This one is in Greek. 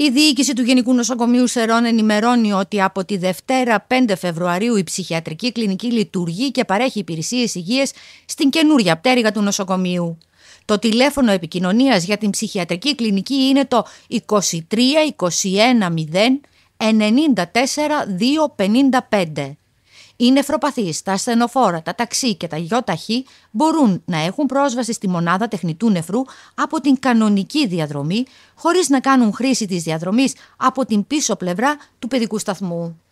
Η διοίκηση του Γενικού Νοσοκομείου Σερών ενημερώνει ότι από τη Δευτέρα 5 Φεβρουαρίου η ψυχιατρική κλινική λειτουργεί και παρέχει υπηρεσίες υγείας στην καινούρια πτέρυγα του νοσοκομείου. Το τηλέφωνο επικοινωνίας για την ψυχιατρική κλινική είναι το 23 21 0 94 255. Οι νεφροπαθείς, τα ασθενοφόρα, τα ταξί και τα γιοταχή μπορούν να έχουν πρόσβαση στη μονάδα τεχνητού νεφρού από την κανονική διαδρομή, χωρίς να κάνουν χρήση της διαδρομής από την πίσω πλευρά του παιδικού σταθμού.